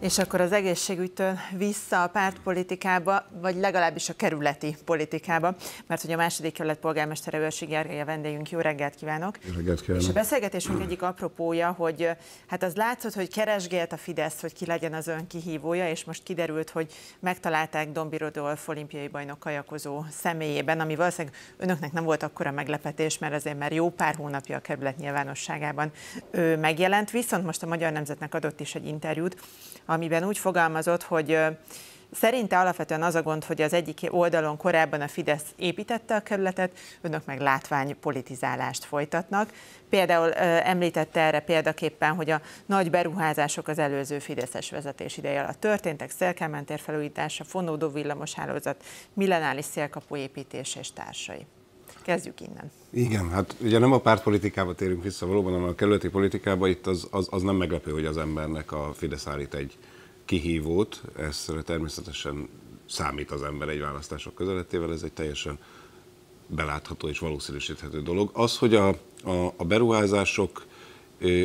És akkor az egészségügytől vissza a pártpolitikába, vagy legalábbis a kerületi politikába, mert hogy a második kerület polgármestere Őrsi Gergely a vendégünk, jó reggelt kívánok! Jó reggelt kívánok! És a beszélgetésünk egyik apropója, hogy hát az látszott, hogy keresgélt a Fidesz, hogy ki legyen az ön kihívója, és most kiderült, hogy megtalálták Dombi Rodolf olimpiai bajnok kajakozó személyében, ami valószínűleg önöknek nem volt akkora meglepetés, mert azért már jó pár hónapja a kerület nyilvánosságában ő megjelent, viszont most a Magyar Nemzetnek adott is egy interjút, amiben úgy fogalmazott, hogy Szerinte alapvetően az a gond, hogy az egyik oldalon korábban a Fidesz építette a kerületet, önök meg látványpolitizálást folytatnak. Például említette erre példaképpen, hogy a nagy beruházások az előző Fideszes vezetés ideje alatt történtek, Szelkámán felújítása, fonódó villamoshálózat, millenális szélkapú építése és társai. Kezdjük innen. Igen, hát ugye nem a pártpolitikába térünk vissza valóban, hanem a kerületi politikába. Itt az, az, az nem meglepő, hogy az embernek a Fidesz állít egy kihívót. Ez természetesen számít az ember egy választások közelettével. ez egy teljesen belátható és valószínűsíthető dolog. Az, hogy a, a, a beruházások,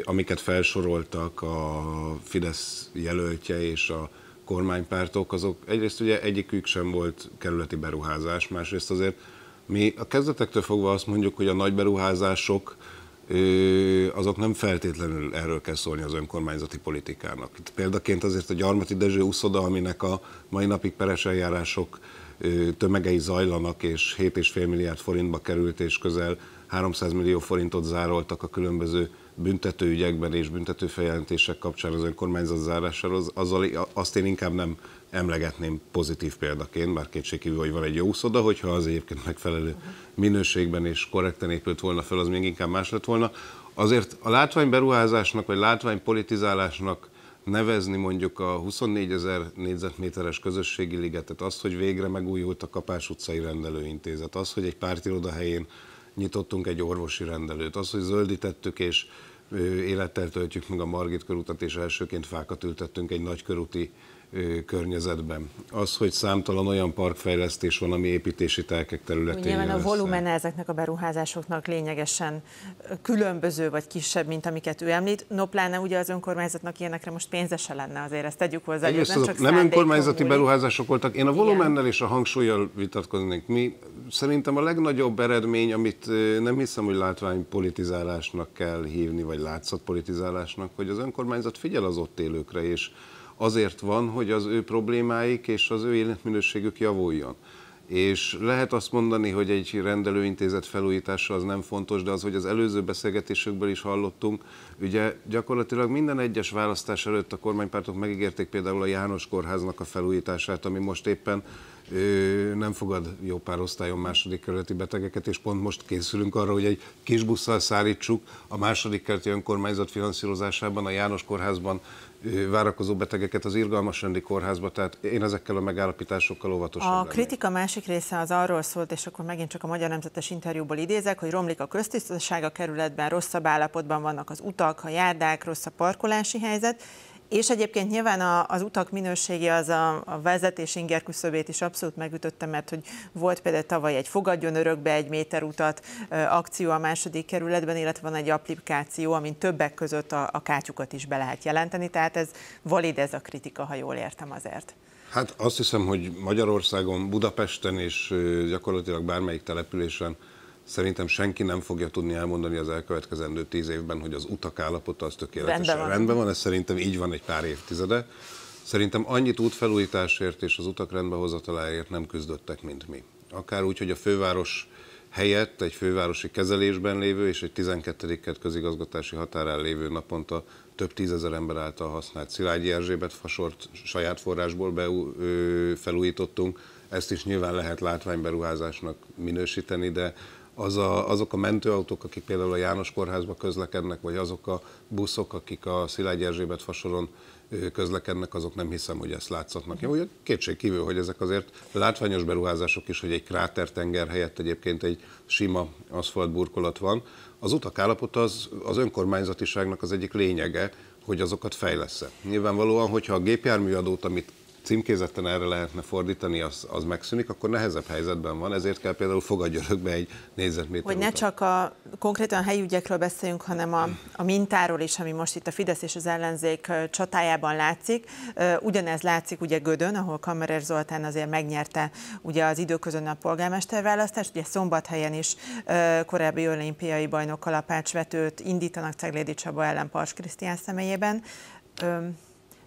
amiket felsoroltak a Fidesz jelöltje és a kormánypártok, azok egyrészt ugye egyikük sem volt kerületi beruházás, másrészt azért mi a kezdetektől fogva azt mondjuk, hogy a nagy beruházások azok nem feltétlenül erről kell szólni az önkormányzati politikának. Itt példaként azért a Gyarmati Dezső úszoda, aminek a mai napig peres eljárások tömegei zajlanak, és 7,5 milliárd forintba került, és közel 300 millió forintot zároltak a különböző büntetőügyekben és büntetőfejelentések kapcsán az önkormányzat zárásáról, azzal azt én inkább nem emlegetném pozitív példaként, bár kétségkívül, hogy van egy jó szoda, hogyha az egyébként megfelelő minőségben és korrekten épült volna fel, az még inkább más lett volna. Azért a látványberuházásnak vagy látványpolitizálásnak nevezni mondjuk a 24 ezer négyzetméteres közösségi ligetet, azt, hogy végre megújult a Kapás utcai rendelőintézet, az, hogy egy pártiroda helyén nyitottunk egy orvosi rendelőt, az, hogy zöldítettük és élettel töltjük meg a Margit körutat, és elsőként fákat ültettünk egy nagy körúti környezetben. Az, hogy számtalan olyan parkfejlesztés van, ami építési telkek területén Nyilván a volumene ezeknek a beruházásoknak lényegesen különböző vagy kisebb, mint amiket ő említ. No, pláne ugye az önkormányzatnak ilyenekre most pénze se lenne, azért ezt tegyük hozzá. nem, csak nem önkormányzati múlik. beruházások voltak. Én a volumennel és a hangsúlyjal vitatkoznék. Mi szerintem a legnagyobb eredmény, amit nem hiszem, hogy látványpolitizálásnak kell hívni, vagy látszatpolitizálásnak, hogy az önkormányzat figyel az ott élőkre, és azért van, hogy az ő problémáik és az ő életminőségük javuljon. És lehet azt mondani, hogy egy rendelőintézet felújítása az nem fontos, de az, hogy az előző beszélgetésekből is hallottunk, ugye gyakorlatilag minden egyes választás előtt a kormánypártok megígérték például a János Kórháznak a felújítását, ami most éppen ö, nem fogad jó osztályon második kerületi betegeket, és pont most készülünk arra, hogy egy kis busszal szállítsuk a második kerületi önkormányzat finanszírozásában a János Kórházban várakozó betegeket az irgalmas rendi kórházba, tehát én ezekkel a megállapításokkal óvatosan. A kritika más másik része az arról szólt, és akkor megint csak a Magyar Nemzetes interjúból idézek, hogy romlik a köztisztaság a kerületben, rosszabb állapotban vannak az utak, a járdák, rossz a parkolási helyzet, és egyébként nyilván a, az utak minősége az a, a vezetés inger küszöbét is abszolút megütötte, mert hogy volt például tavaly egy fogadjon örökbe egy méter utat akció a második kerületben, illetve van egy applikáció, amin többek között a, a kátyukat is be lehet jelenteni, tehát ez valid ez a kritika, ha jól értem azért. Hát azt hiszem, hogy Magyarországon, Budapesten és gyakorlatilag bármelyik településen szerintem senki nem fogja tudni elmondani az elkövetkezendő tíz évben, hogy az utak állapota az tökéletesen rendben van. rendben van. Ez szerintem így van egy pár évtizede. Szerintem annyit útfelújításért és az utak rendbehozataláért nem küzdöttek, mint mi. Akár úgy, hogy a főváros helyett egy fővárosi kezelésben lévő és egy 12. közigazgatási határán lévő naponta több tízezer ember által használt Szilágyi Erzsébet fasort saját forrásból be, felújítottunk. Ezt is nyilván lehet látványberuházásnak minősíteni, de az a, azok a mentőautók, akik például a János Kórházba közlekednek, vagy azok a buszok, akik a Szilágy Erzsébet fasoron közlekednek, azok nem hiszem, hogy ezt látszatnak. Jó, ugye kétség kívül, hogy ezek azért látványos beruházások is, hogy egy krátertenger helyett egyébként egy sima aszfaltburkolat van. Az utak állapota az, az önkormányzatiságnak az egyik lényege, hogy azokat fejlesz -e. Nyilvánvalóan, hogyha a gépjárműadót, amit címkézetten erre lehetne fordítani, az, az megszűnik, akkor nehezebb helyzetben van, ezért kell például fogadj örökbe egy négyzetméter Hogy utat. ne csak a konkrétan a helyi ügyekről beszéljünk, hanem a, a mintáról is, ami most itt a Fidesz és az ellenzék csatájában látszik. Ugyanez látszik ugye Gödön, ahol Kamerer Zoltán azért megnyerte ugye az időközön a polgármesterválasztást, ugye Szombathelyen is korábbi olimpiai bajnok alapácsvetőt indítanak Ceglédi Csaba ellen Pars Krisztián személyében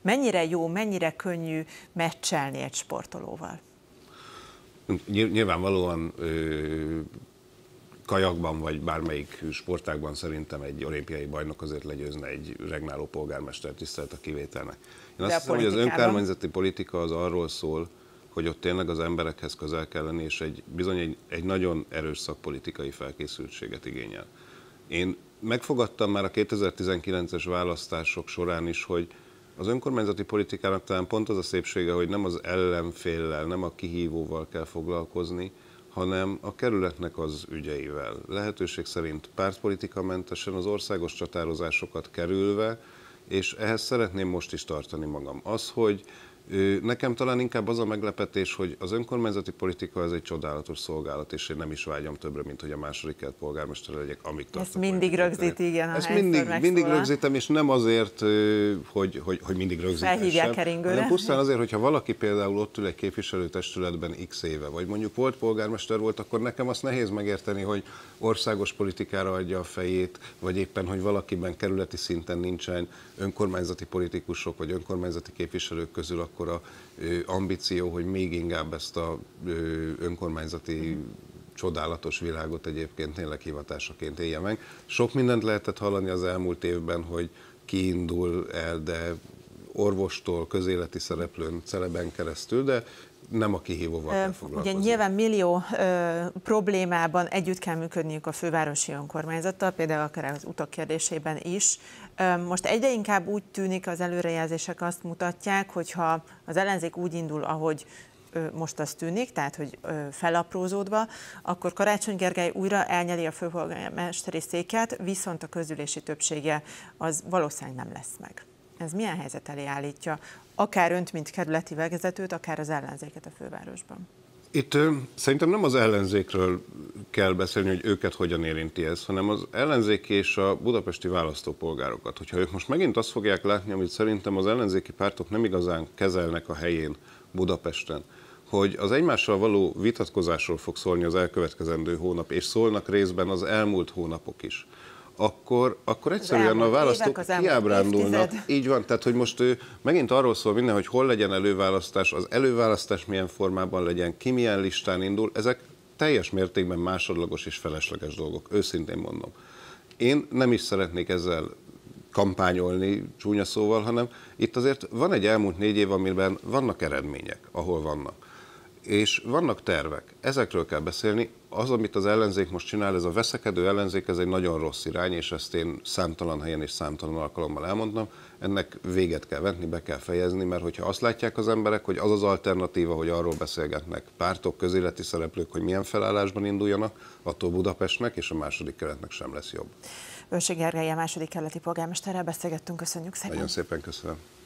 mennyire jó, mennyire könnyű meccselni egy sportolóval? Nyilvánvalóan kajakban vagy bármelyik sportágban szerintem egy olimpiai bajnok azért legyőzne egy regnáló polgármester tisztelt a kivételnek. Én azt hiszem, hogy az önkormányzati politika az arról szól, hogy ott tényleg az emberekhez közel kell lenni, és egy, bizony egy, egy nagyon erős szakpolitikai felkészültséget igényel. Én megfogadtam már a 2019-es választások során is, hogy az önkormányzati politikának talán pont az a szépsége, hogy nem az ellenféllel, nem a kihívóval kell foglalkozni, hanem a kerületnek az ügyeivel. Lehetőség szerint pártpolitikamentesen az országos csatározásokat kerülve, és ehhez szeretném most is tartani magam. Az, hogy Nekem talán inkább az a meglepetés, hogy az önkormányzati politika ez egy csodálatos szolgálat, és én nem is vágyom többre, mint hogy a második polgármester legyek, amíg tartok. Ezt mindig rögzíti, igen. Ezt mindig, mindig rögzítem, és nem azért, hogy, hogy, hogy mindig rögzítessem, hanem pusztán azért, hogyha valaki például ott ül egy képviselőtestületben x éve, vagy mondjuk volt polgármester volt, akkor nekem azt nehéz megérteni, hogy országos politikára adja a fejét, vagy éppen, hogy valakiben kerületi szinten nincsen önkormányzati politikusok, vagy önkormányzati képviselők közül, akkor a ambíció, hogy még inkább ezt a önkormányzati csodálatos világot egyébként tényleg hivatásaként élje meg. Sok mindent lehetett hallani az elmúlt évben, hogy kiindul el, de orvostól, közéleti szereplőn, celeben keresztül, de nem a kihívóval kell foglalkozni. Ugye nyilván millió ö, problémában együtt kell működniük a fővárosi önkormányzattal, például akár az utak kérdésében is. Ö, most egyre inkább úgy tűnik, az előrejelzések azt mutatják, hogyha az ellenzék úgy indul, ahogy most az tűnik, tehát hogy felaprózódva, akkor Karácsony Gergely újra elnyeli a főpolgármesteri széket, viszont a közülési többsége az valószínűleg nem lesz meg. Ez milyen helyzet elé állítja akár önt, mint kerületi vezetőt, akár az ellenzéket a fővárosban? Itt szerintem nem az ellenzékről kell beszélni, hogy őket hogyan érinti ez, hanem az ellenzék és a budapesti választópolgárokat. Hogyha ők most megint azt fogják látni, amit szerintem az ellenzéki pártok nem igazán kezelnek a helyén, Budapesten, hogy az egymással való vitatkozásról fog szólni az elkövetkezendő hónap, és szólnak részben az elmúlt hónapok is akkor, akkor egyszerűen a választók kiábrándulnak. Évtized. Így van, tehát hogy most ő, megint arról szól minden, hogy hol legyen előválasztás, az előválasztás milyen formában legyen, ki milyen listán indul, ezek teljes mértékben másodlagos és felesleges dolgok, őszintén mondom. Én nem is szeretnék ezzel kampányolni csúnya szóval, hanem itt azért van egy elmúlt négy év, amiben vannak eredmények, ahol vannak és vannak tervek. Ezekről kell beszélni. Az, amit az ellenzék most csinál, ez a veszekedő ellenzék, ez egy nagyon rossz irány, és ezt én számtalan helyen és számtalan alkalommal elmondtam. Ennek véget kell vetni, be kell fejezni, mert hogyha azt látják az emberek, hogy az az alternatíva, hogy arról beszélgetnek pártok, közéleti szereplők, hogy milyen felállásban induljanak, attól Budapestnek és a második keretnek sem lesz jobb. Önség Gergely, a második keleti polgármesterrel beszélgettünk, köszönjük szépen. Nagyon szépen köszönöm.